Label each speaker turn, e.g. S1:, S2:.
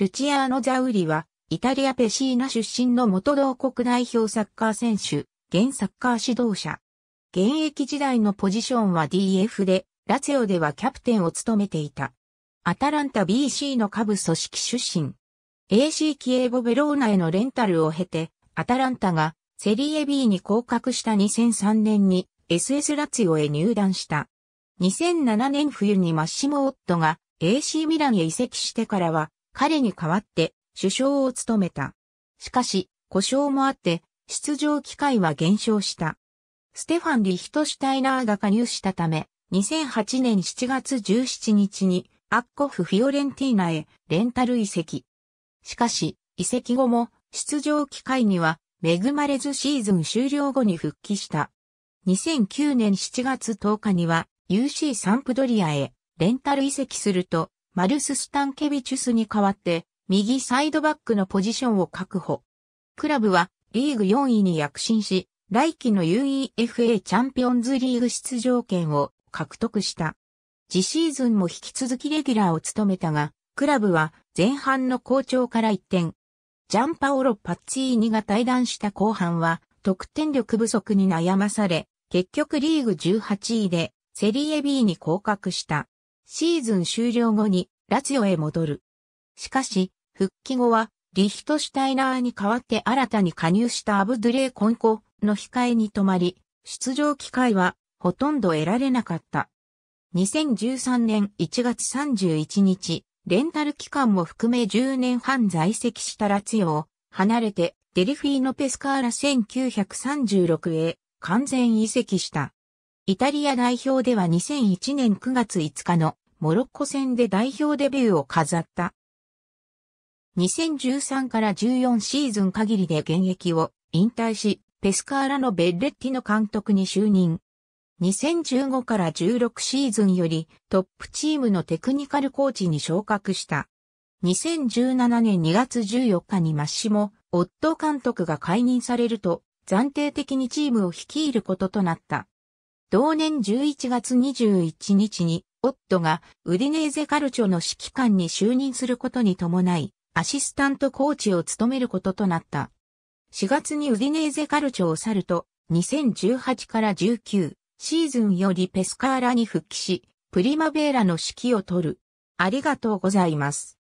S1: ルチアーノ・ザウリは、イタリア・ペシーナ出身の元同国代表サッカー選手、現サッカー指導者。現役時代のポジションは DF で、ラツィオではキャプテンを務めていた。アタランタ BC の下部組織出身。AC キエーボベローナへのレンタルを経て、アタランタがセリエ B に降格した2003年に SS ラツィオへ入団した。2007年冬にマッシモ・オットが AC ミランへ移籍してからは彼に代わって首相を務めた。しかし、故障もあって、出場機会は減少した。ステファン・リヒトシュタイナーが加入したため、2008年7月17日にアッコフ・フィオレンティーナへレンタル移籍。しかし、移籍後も出場機会には恵まれずシーズン終了後に復帰した。2009年7月10日には UC サンプドリアへレンタル移籍するとマルス・スタンケビチュスに代わって、右サイドバックのポジションを確保。クラブは、リーグ4位に躍進し、来季の UEFA チャンピオンズリーグ出場権を獲得した。次シーズンも引き続きレギュラーを務めたが、クラブは前半の好調から一転。ジャンパオロ・パッツィーニが対談した後半は、得点力不足に悩まされ、結局リーグ18位でセリエ B に降格した。シーズン終了後にラツィオへ戻る。しかし、復帰後はリヒトシュタイナーに代わって新たに加入したアブドゥレー・コンコの控えに止まり、出場機会はほとんど得られなかった。2013年1月31日、レンタル期間も含め10年半在籍したラツィオを離れてデリフィーノ・ペスカーラ1936へ完全移籍した。イタリア代表では2001年9月5日のモロッコ戦で代表デビューを飾った。2013から14シーズン限りで現役を引退し、ペスカーラのベッレッティの監督に就任。2015から16シーズンよりトップチームのテクニカルコーチに昇格した。2017年2月14日にマッシモ、夫監督が解任されると、暫定的にチームを率いることとなった。同年11月21日に、夫がウディネーゼカルチョの指揮官に就任することに伴い、アシスタントコーチを務めることとなった。4月にウディネーゼカルチョを去ると、2018から19シーズンよりペスカーラに復帰し、プリマベーラの指揮を取る。ありがとうございます。